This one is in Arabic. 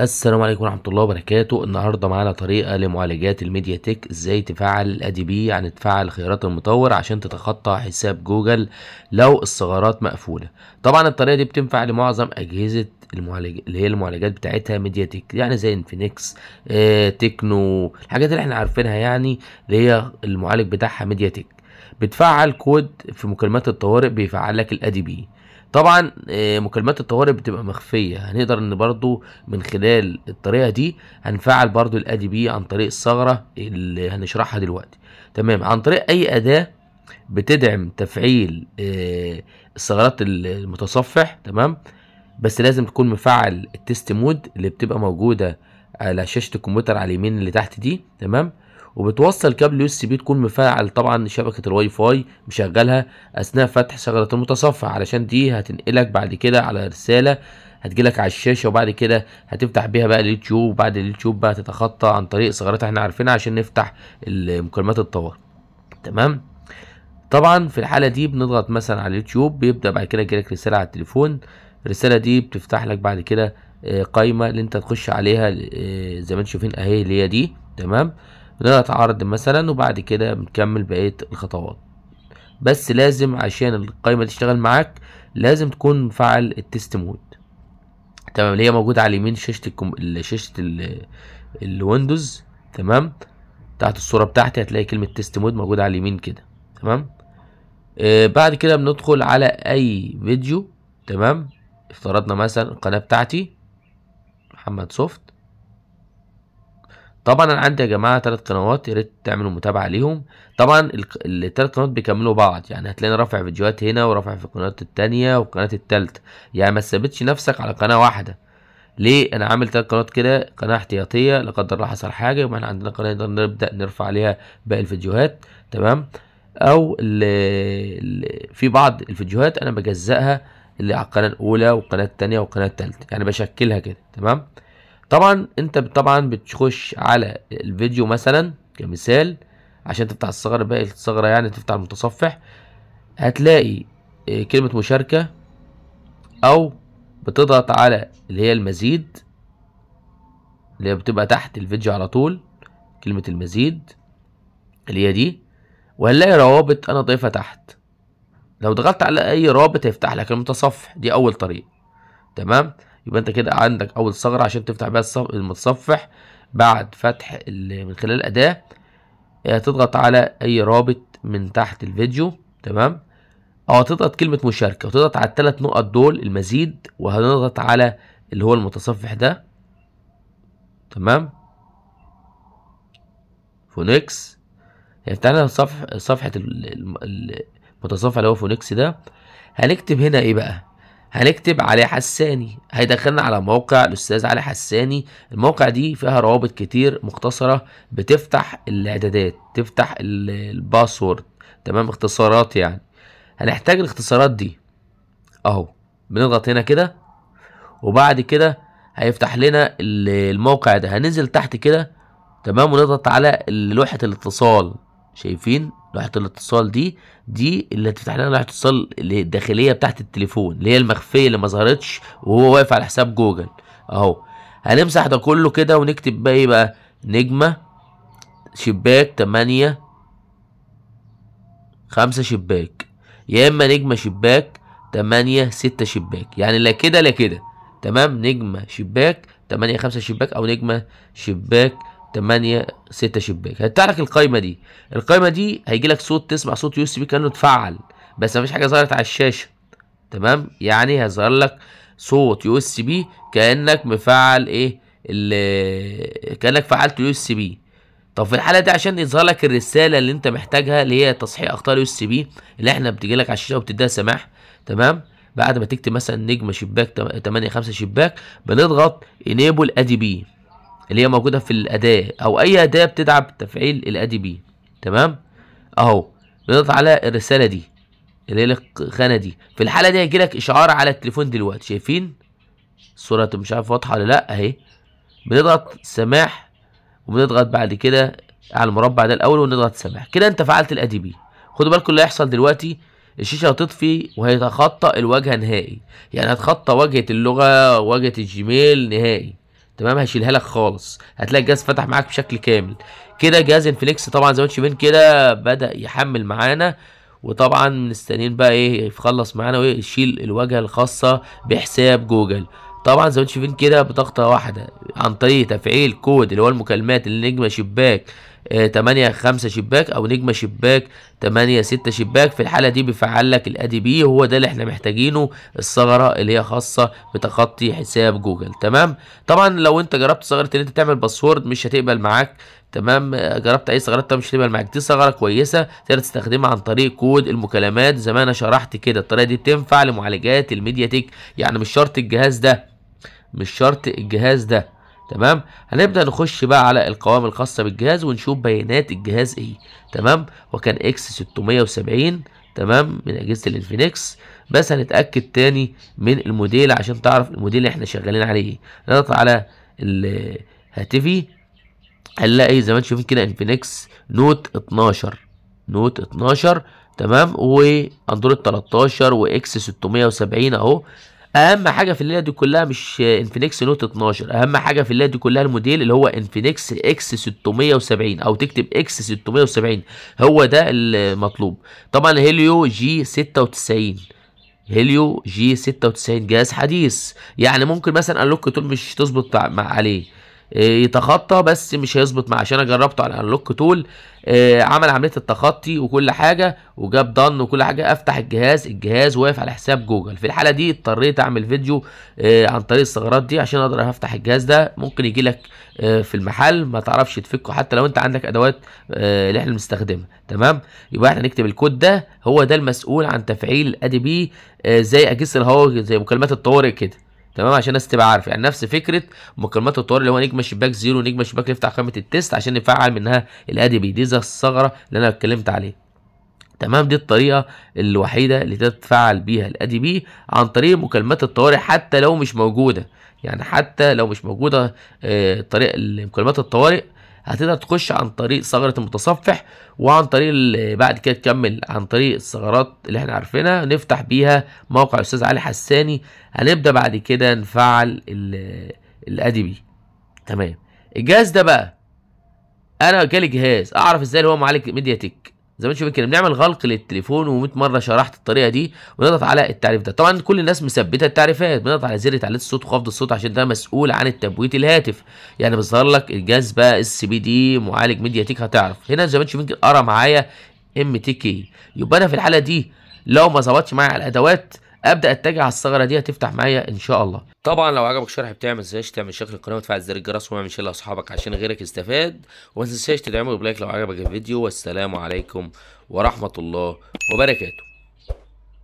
السلام عليكم ورحمه الله وبركاته النهارده معانا طريقه لمعالجات الميديا تك ازاي تفعل الادي بي يعني تفعل خيارات المطور عشان تتخطى حساب جوجل لو الثغرات مقفوله طبعا الطريقه دي بتنفع لمعظم اجهزه المعالج اللي هي المعالجات بتاعتها ميديا تك يعني زي انفينكس آه، تكنو الحاجات اللي احنا عارفينها يعني اللي هي المعالج بتاعها ميديا تك بتفعل كود في مكالمات الطوارئ بيفعل لك الادي بي طبعا آه، مكالمات الطوارئ بتبقى مخفية هنقدر ان برضو من خلال الطريقة دي هنفعل برضو الادي بي عن طريق الثغرة اللي هنشرحها دلوقتي تمام عن طريق اي اداة بتدعم تفعيل آه، الثغرات المتصفح تمام بس لازم تكون مفعل التست مود اللي بتبقى موجودة على شاشة الكمبيوتر على اليمين اللي تحت دي تمام وبتوصل كابل يو اس بي تكون مفعل طبعا شبكه الواي فاي مشغلها اثناء فتح شغله المتصفح علشان دي هتنقلك بعد كده على رساله هتجيلك على الشاشه وبعد كده هتفتح بيها بقى اليوتيوب وبعد اليوتيوب بقى تتخطى عن طريق ثغرات احنا عارفينها عشان نفتح مكالمات الطوارئ تمام طبعا في الحاله دي بنضغط مثلا على اليوتيوب بيبدا بعد كده يجيلك رساله على التليفون الرساله دي بتفتح لك بعد كده آه، قايمه اللي انت تخش عليها آه، زي ما انتم شايفين اهي اللي هي دي تمام بنضغط عرض مثلا وبعد كده بنكمل بقية الخطوات بس لازم عشان القايمة تشتغل معاك لازم تكون مفعل التست مود تمام اللي هي موجودة على اليمين شاشة الكم... شاشة ال... الويندوز تمام تحت الصورة بتاعتي هتلاقي كلمة تيست مود موجودة على اليمين كده تمام آه بعد كده بندخل على أي فيديو تمام افترضنا مثلا القناة بتاعتي محمد سوفت طبعا انا عندي يا جماعه ثلاث قنوات يا ريت تعملوا متابعه ليهم طبعا الثلاث قنوات بيكملوا بعض يعني هتلاقينا رافع فيديوهات هنا ورافع في القناه الثانيه والقناه الثالثه يعني ما تثبتش نفسك على قناه واحده ليه انا عامل ثلاث قنوات كده قناه احتياطيه لا قدر الله حصل حاجه يبقى احنا عندنا قناه نقدر نبدا نرفع عليها باقي الفيديوهات تمام او ال الـ في بعض الفيديوهات انا بجزأها اللي على القناه الاولى والقناه الثانيه والقناه الثالثه يعني بشكلها كده تمام طبعا انت طبعا بتخش على الفيديو مثلا كمثال عشان تفتح الثغرة باقي الثغرة يعني تفتح المتصفح هتلاقي آه، كلمة مشاركة او بتضغط على اللي هي المزيد اللي هي بتبقى تحت الفيديو على طول كلمة المزيد اللي هي دي وهنلاقي روابط انا ضايفها تحت لو ضغطت على اي رابط هيفتح لك المتصفح دي اول طريقة تمام يبقى انت كده عندك اول ثغره عشان تفتح بيها المتصفح بعد فتح من خلال الاداه هتضغط آه، على اي رابط من تحت الفيديو تمام او آه، هتضغط كلمه مشاركه وتضغط على الثلاث نقط دول المزيد وهنضغط على اللي هو المتصفح ده تمام فونكس هيفتح يعني لنا صفحه المتصفح اللي هو فونكس ده هنكتب هنا ايه بقى هنكتب علي حساني هيدخلنا على موقع الاستاذ علي حساني الموقع دي فيها روابط كتير مختصره بتفتح الاعدادات تفتح الباسورد تمام اختصارات يعني هنحتاج الاختصارات دي اهو بنضغط هنا كده وبعد كده هيفتح لنا الموقع ده هننزل تحت كده تمام ونضغط على لوحه الاتصال شايفين لوحه الاتصال دي دي اللي هتفتح لنا لوحه الاتصال الداخليه بتاعت التليفون اللي هي المخفيه اللي ما ظهرتش وهو واقف على حساب جوجل اهو هنمسح ده كله كده ونكتب بقى ايه بقى نجمه شباك 8 خمسة شباك يا اما نجمه شباك 8 6 شباك يعني لا كده لا كده تمام نجمه شباك 8 5 شباك او نجمه شباك 8 6 شباك هتفتح لك القايمه دي القايمه دي هيجي لك صوت تسمع صوت يو اس بي كانه اتفعل بس مفيش حاجه ظهرت على الشاشه تمام يعني هيظهر لك صوت يو اس بي كانك مفعل ايه كانك فعلت يو اس بي طب في الحاله دي عشان يظهر لك الرساله اللي انت محتاجها اللي هي تصحيح اخطاء يو اس بي اللي احنا بتجي لك على الشاشه وبتديها سماح تمام بعد ما تكتب مثلا نجمه شباك 8 5 شباك بنضغط انيبل ادي بي اللي هي موجوده في الاداه او اي اداه بتدعم تفعيل الادي بي تمام اهو بنضغط على الرساله دي اللي هي الخانه دي في الحاله دي هيجيلك اشعار على التليفون دلوقتي شايفين الصوره مش عارف واضحه ولا لا اهي بنضغط سماح وبنضغط بعد كده على المربع ده الاول ونضغط سماح كده انت فعلت الادي بي خدوا بالكم اللي هيحصل دلوقتي الشاشه هتطفي وهيتخطى الواجهه نهائي يعني هتخطى واجهه اللغه واجهه الجيميل نهائي تمام هشيلها لك خالص هتلاقي الجهاز فتح معاك بشكل كامل كده جهاز انفليكس طبعا زي ما انتم شايفين كده بدا يحمل معانا وطبعا مستنيين بقى ايه يخلص معانا ويشيل الواجهه الخاصه بحساب جوجل طبعا زي ما انتم شايفين كده بضغطه واحده عن طريق تفعيل كود اللي هو المكالمات اللي نجمه شباك 8 آه، 5 شباك او نجمه شباك 8 6 شباك في الحاله دي بيفعل لك الادي بي هو ده اللي احنا محتاجينه الثغره اللي هي خاصه بتخطي حساب جوجل تمام طبعا لو انت جربت ثغره ان انت تعمل باسورد مش هتقبل معاك تمام آه، جربت اي ثغرات مش هتقبل معاك دي ثغره كويسه تقدر تستخدمها عن طريق كود المكالمات زي ما انا شرحت كده الطريقه دي بتنفع لمعالجات الميديا تك يعني مش شرط الجهاز ده مش شرط الجهاز ده تمام هنبدا نخش بقى على القوائم الخاصه بالجهاز ونشوف بيانات الجهاز ايه تمام وكان اكس 670 تمام من اجهزه الانفينكس بس هنتاكد تاني من الموديل عشان تعرف الموديل اللي احنا شغالين عليه إيه. نضغط على هاتفي هنلاقي زي ما انتم شايفين كده انفينكس نوت 12 نوت 12 تمام واندرويد 13 واكس 670 اهو اهم حاجه في الليله دي كلها مش انفينكس نوت 12 اهم حاجه في الليله دي كلها الموديل اللي هو انفينكس اكس 670 او تكتب اكس 670 هو ده المطلوب طبعا هيليو جي 96 هيليو جي 96 جهاز حديث يعني ممكن مثلا اللوك تول مش تظبط عليه آه، يتخطى بس مش هيظبط معاه عشان انا جربته على انلوك آه، تول عمل عمليه التخطي وكل حاجه وجاب ضن وكل حاجه افتح الجهاز الجهاز واقف على حساب جوجل في الحاله دي اضطريت اعمل فيديو آه، عن طريق الثغرات دي عشان اقدر افتح الجهاز ده ممكن يجي لك في المحل ما تعرفش تفكه حتى لو انت عندك ادوات اللي احنا بنستخدمها تمام يبقى احنا نكتب الكود ده هو ده المسؤول عن تفعيل ادي بي زي اجهزه الهواوي زي مكالمات الطوارئ كده تمام عشان الناس تبقى عارفه يعني نفس فكره مكالمات الطوارئ اللي هو نجم شباك زيرو نجم شباك يفتح قائمه التيست عشان نفعل منها الادي بي دي الثغره اللي انا اتكلمت عليها تمام دي الطريقه الوحيده اللي تتفعل بيها الادي بي عن طريق مكالمات الطوارئ حتى لو مش موجوده يعني حتى لو مش موجوده آه، طريق مكالمات الطوارئ هتقدر تخش عن طريق ثغره المتصفح وعن طريق بعد كده تكمل عن طريق الثغرات اللي احنا عارفينها نفتح بيها موقع استاذ علي حساني هنبدا بعد كده نفعل الادبي تمام الجهاز ده بقى انا جالي جهاز اعرف ازاي اللي هو معالج ميديا تك زي ما انتم شايفين كده بنعمل غلق للتليفون و100 مره شرحت الطريقه دي ونضغط على التعريف ده طبعا كل الناس مثبته التعريفات بنضغط على زر تعليق الصوت وخفض الصوت عشان ده مسؤول عن التبويت الهاتف يعني بيظهر لك الجهاز بقى اس بي دي معالج ميديا تيك هتعرف هنا زي ما انتم شايفين كده قرا معايا ام تي كي يبقى انا في الحاله دي لو ما ظبطش معايا على الادوات ابدا اتجه على الثغره دي هتفتح معايا ان شاء الله طبعا لو عجبك الشرح بتاعي ما تنساش تعمل شير للقناه وتفعل زر الجرس وما تشيلها لاصحابك عشان غيرك يستفاد وما تنساش تدعمه بلايك لو عجبك الفيديو والسلام عليكم ورحمه الله وبركاته